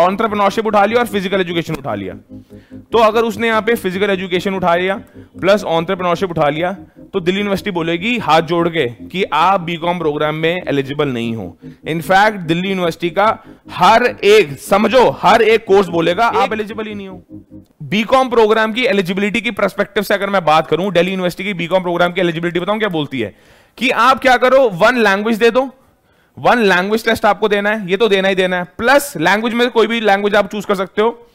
entrepreneurship उठा लिया और फिजिकल एजुकेशन उठा लिया तो अगर उसने यहाँ पे फिजिकल एजुकेशन उठा लिया प्लस ऑन्टरप्रनोरशिप उठा लिया तो दिल्ली यूनिवर्सिटी बोलेगी हाथ जोड़ के कि आप बीकॉम प्रोग्राम में एलिजिबल नहीं हो इनफैक्ट दिल्ली यूनिवर्सिटी का हर एक समझो हर एक कोर्स बोलेगा आप एलिजिबल ही नहीं हो बीकॉम प्रोग्राम की एलिजिबिलिटी की परस्पेक्टिव से अगर मैं बात करूं दिल्ली यूनिवर्सिटी की बीकॉम प्रोग्राम की एलिजिबिलिटी बताऊं क्या बोलती है कि आप क्या करो वन लैंग्वेज दे दो वन लैंग्वेज टेस्ट आपको देना है ये तो देना ही देना है प्लस लैंग्वेज में कोई भी लैंग्वेज आप चूज कर सकते हो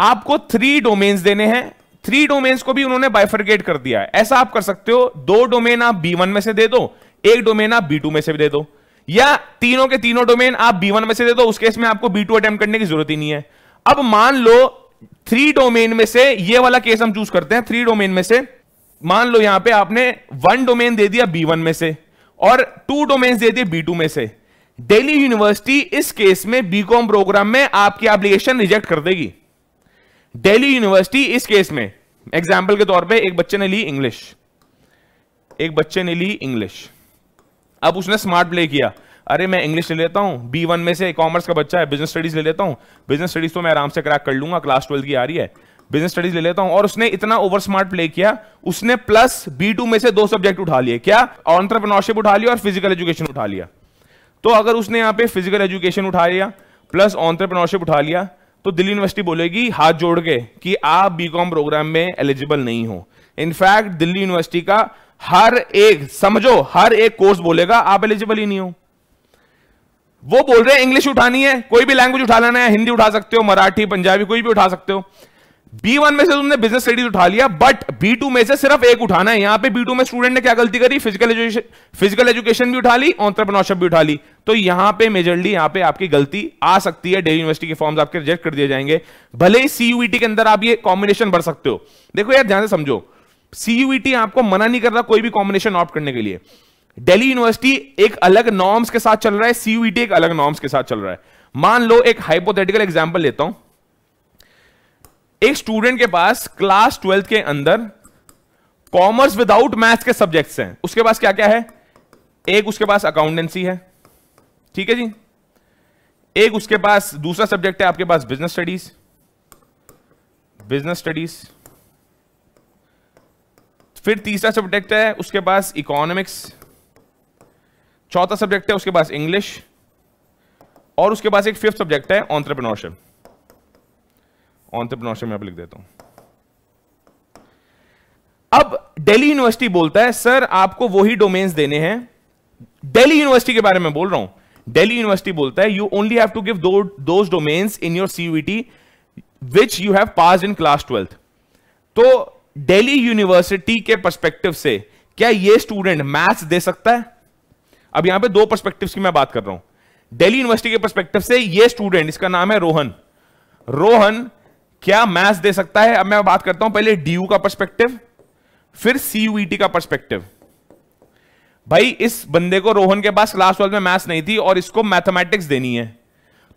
आपको थ्री डोमेन्स देने हैं थ्री डोमेन्स को भी उन्होंने बाइफर्गेट कर दिया है ऐसा आप कर सकते हो दो डोमेन आप बी वन में से दे दो एक डोमेन आप बी टू में से दे दो या तीनों के तीनों डोमेन आप बी वन में से दे दो उस केस में आपको बी टू अटेम्प्ट करने की जरूरत ही नहीं है अब मान लो थ्री डोमेन में से ये वाला केस हम चूज करते हैं थ्री डोमेन में से मान लो यहां पे आपने वन डोमेन दे दिया बी वन में से और टू डोमेन्स दे दिए बी में से डेली यूनिवर्सिटी इस केस में बीकॉम प्रोग्राम में आपकी एप्लीकेशन रिजेक्ट कर देगी डेली यूनिवर्सिटी इस केस में एग्जाम्पल के तौर पे एक बच्चे ने ली इंग्लिश एक बच्चे ने ली इंग्लिश अब उसने स्मार्ट प्ले किया अरे मैं इंग्लिश ले लेता हूं बी वन में से कॉमर्स का बच्चा है बिजनेस स्टडीज ले लेता हूं बिजनेस स्टडीज तो मैं आराम से क्रैक कर लूंगा क्लास ट्वेल्थ की आ रही है बिजनेस स्टडीज ले लेता हूं और उसने इतना ओवर स्मार्ट प्ले किया उसने प्लस बी टू में से दो सब्जेक्ट उठा लिए क्या ऑन्टरप्रनोरशिप उठा लिया और फिजिकल एजुकेशन उठा लिया तो अगर उसने यहां पे फिजिकल एजुकेशन उठा लिया प्लस ऑन्टरप्रनोरशिप उठा लिया तो दिल्ली यूनिवर्सिटी बोलेगी हाथ जोड़ के कि आप बीकॉम प्रोग्राम में एलिजिबल नहीं हो इनफैक्ट दिल्ली यूनिवर्सिटी का हर एक समझो हर एक कोर्स बोलेगा आप एलिजिबल ही नहीं हो वो बोल रहे हैं इंग्लिश उठानी है कोई भी लैंग्वेज उठा लेना है हिंदी उठा सकते हो मराठी पंजाबी कोई भी उठा सकते हो बी वन में से तुमने बिजनेस स्टडीज उठा लिया बट बी टू में से सिर्फ एक उठाना है यहाँ पे बी टू में स्टूडेंट ने क्या गलती करी फिजिकल एजुकेशन फिजिकल एजुकेशन भी उठा ली ऑन्टरप्रनरशिप भी उठा ली तो यहां पे मेजरली यहां पे आपकी गलती आ सकती है डेली यूनिवर्सिटी के फॉर्म्स आपके रिजेक्ट कर दिए जाएंगे भले ही सीयूईटी e के अंदर आप ये कॉम्बिनेशन भर सकते हो देखो यार ध्यान से समझो सीयूईटी e आपको मना नहीं कर रहा कोई भी कॉम्बिनेशन ऑप्ट करने के लिए डेली यूनिवर्सिटी एक अलग नॉर्म्स के साथ चल रहा है सीयूईटी e एक अलग नॉर्म्स के साथ चल रहा है मान लो एक हाइपोथेटिकल एग्जाम्पल लेता हूं एक स्टूडेंट के पास क्लास ट्वेल्थ के अंदर कॉमर्स विदाउट मैथ्स के सब्जेक्ट्स हैं उसके पास क्या क्या है एक उसके पास अकाउंटेंसी है ठीक है जी एक उसके पास दूसरा सब्जेक्ट है आपके पास बिजनेस स्टडीज बिजनेस स्टडीज फिर तीसरा सब्जेक्ट है उसके पास इकोनॉमिक्स चौथा सब्जेक्ट है उसके पास इंग्लिश और उसके पास एक फिफ्थ सब्जेक्ट है ऑन्ट्रप्रिनोरशिप ऑन्टरप्रनोरशिप में आप लिख देता हूं अब दिल्ली यूनिवर्सिटी बोलता है सर आपको वही डोमेन्स देने हैं दिल्ली यूनिवर्सिटी के बारे में बोल रहा हूं दिल्ली यूनिवर्सिटी बोलता है you only have to give those domains in your CUET which you have pass in class twelfth तो दिल्ली यूनिवर्सिटी के परस्पेक्टिव से क्या ये स्टूडेंट मैथ्स दे सकता है अब यहां पे दो पर्सपेक्टिव्स की मैं बात कर रहा हूं दिल्ली यूनिवर्सिटी के परस्पेक्टिव से ये स्टूडेंट इसका नाम है रोहन रोहन क्या मैथ्स दे सकता है अब मैं बात करता हूं पहले डी का पर्सपेक्टिव फिर सीयूईटी e का पर्सपेक्टिव भाई इस बंदे को रोहन के पास क्लास ट्वेल्व में मैथ्स नहीं थी और इसको मैथमेटिक्स देनी है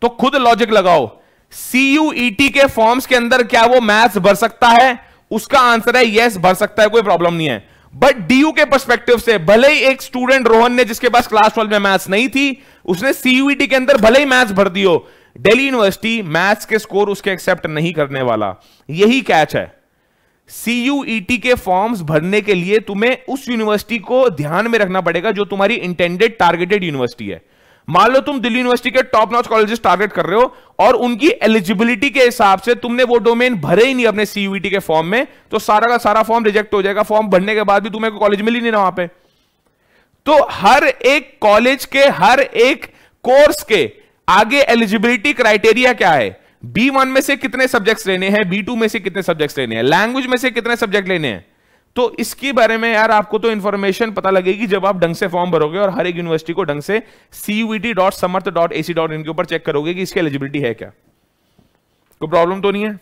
तो खुद लॉजिक लगाओ सीयूटी e के फॉर्म्स के अंदर क्या वो मैथ्स भर सकता है उसका आंसर है यस भर सकता है कोई प्रॉब्लम नहीं है बट डीयू के पर्सपेक्टिव से भले ही एक स्टूडेंट रोहन ने जिसके पास क्लास ट्वेल्व में मैथ्स नहीं थी उसने सीयूटी e के अंदर भले ही मैथ्स भर दी दिल्ली यूनिवर्सिटी मैथ्स के स्कोर उसके एक्सेप्ट नहीं करने वाला यही कैच है सीयूईटी e के फॉर्म्स भरने के लिए तुम्हें उस यूनिवर्सिटी को ध्यान में रखना पड़ेगा जो तुम्हारी इंटेंडेड टारगेटेड यूनिवर्सिटी है मान लो तुम दिल्ली यूनिवर्सिटी के टॉप नॉच कॉलेजेस टारगेट कर रहे हो और उनकी एलिजिबिलिटी के हिसाब से तुमने वो डोमेन भरे ही नहीं अपने सीयूईटी e के फॉर्म में तो सारा का सारा फॉर्म रिजेक्ट हो जाएगा फॉर्म भरने के बाद भी तुम्हें कॉलेज मिल ही नहीं ना वहां पे तो हर एक कॉलेज के हर एक कोर्स के आगे एलिजिबिलिटी क्राइटेरिया क्या है बी वन में से कितने सब्जेक्ट्स लेने हैं बी टू में से कितने सब्जेक्ट्स लेने हैं लैंग्वेज में से कितने सब्जेक्ट लेने हैं तो इसके बारे में यार आपको तो इन्फॉर्मेशन पता लगेगी जब आप ढंग से फॉर्म भरोगे और हर एक यूनिवर्सिटी को ढंग से CUET dot Samarth dot AC dot इनके ऊपर चेक करोगे कि इसकी एलिजिबिलिटी है क्या कोई प्रॉब्लम तो नहीं है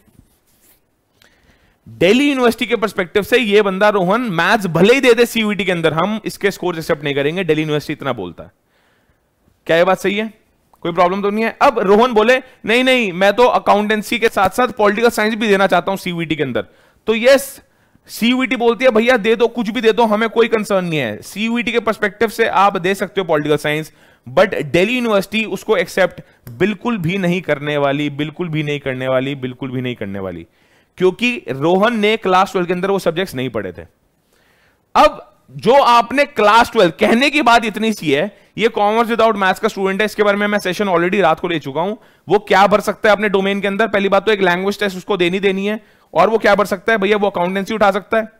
दिल्ली यूनिवर्सिटी के परस्पेक्टिव से ये बंदा रोहन मैथ्स भले ही दे दे सीयूटी e के अंदर हम इसके स्कोर एक्सेप्ट नहीं करेंगे दिल्ली यूनिवर्सिटी इतना बोलता है क्या ये बात सही है कोई प्रॉब्लम तो नहीं है अब रोहन बोले नहीं नहीं मैं तो अकाउंटेंसी के साथ साथ पॉलिटिकल साइंस भी देना चाहता हूं सीवीटी के अंदर तो यस सीयूईटी बोलती है भैया दे दो कुछ भी दे दो हमें कोई कंसर्न नहीं है सीयूटी के परस्पेक्टिव से आप दे सकते हो political science but Delhi university उसको एक्सेप्ट बिल्कुल भी नहीं करने वाली बिल्कुल भी नहीं करने वाली बिल्कुल भी नहीं करने वाली क्योंकि रोहन ने क्लास ट्वेल्व के अंदर वो सब्जेक्ट्स नहीं पढ़े थे अब जो आपने क्लास ट्वेल्व कहने की बात इतनी सी है ये कॉमर्स विदाउट मैथ्स का स्टूडेंट है इसके बारे में मैं सेशन ऑलरेडी रात को ले चुका हूं वो क्या भर सकता है अपने डोमेन के अंदर पहली बात तो एक लैंग्वेज टेस्ट उसको देनी देनी है और वो क्या भर सकता है भैया वो अकाउंटेंसी उठा सकता है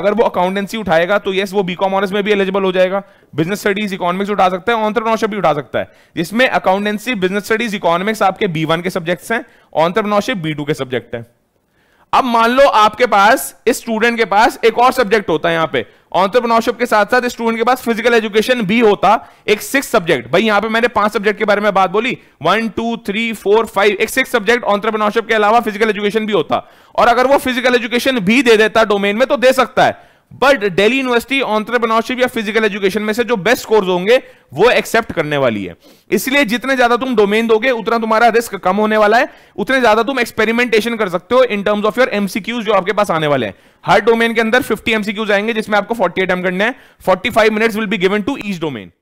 अगर वो अकाउंटेंसी उठाएगा तो यस वो बीकॉम ऑनर्स में भी एलिजिबल हो जाएगा बिजनेस स्टडीज इकोनॉमिक्स उठा सकता है ऑन्टरप्रनोरशिप भी उठा सकता है जिसमें अकाउंटेंसी बिजनेस स्टडीज इकोनॉमिक्स आपके बी वन के सब्जेक्ट्स हैं ऑन्टरप्रनोरशिप बी टू के सब्जेक्ट है अब मान लो आपके पास इस स्टूडेंट के पास एक और सब्जेक्ट होता है यहां पे ऑन्टरप्रनोरशिप के साथ साथ स्टूडेंट के पास फिजिकल एजुकेशन भी होता एक सिक्स सब्जेक्ट भाई यहां पे मैंने पांच सब्जेक्ट के बारे में बात बोली one two three four five एक सिक्स सब्जेक्ट ऑन्टरप्रनोरशिप के अलावा फिजिकल एजुकेशन भी होता और अगर वो फिजिकल एजुकेशन भी दे देता डोमेन में तो दे सकता है बट डेली यूनिवर्सिटी ऑन्टरप्रनोरशिप या फिजिकल एजुकेशन में से जो बेस्ट कोर्स होंगे वो एक्सेप्ट करने वाली है इसलिए जितने ज्यादा तुम डोमेन दोगे उतना तुम्हारा रिस्क कम होने वाला है उतने ज्यादा तुम एक्सपेरिमेंटेशन कर सकते हो in terms of your MCQs जो आपके पास आने वाले हैं हर डोमेन के अंदर फिफ्टी एमसीक्यूज आएंगे जिसमें आपको फोर्टी एट करने हैं five minutes will be given to each domain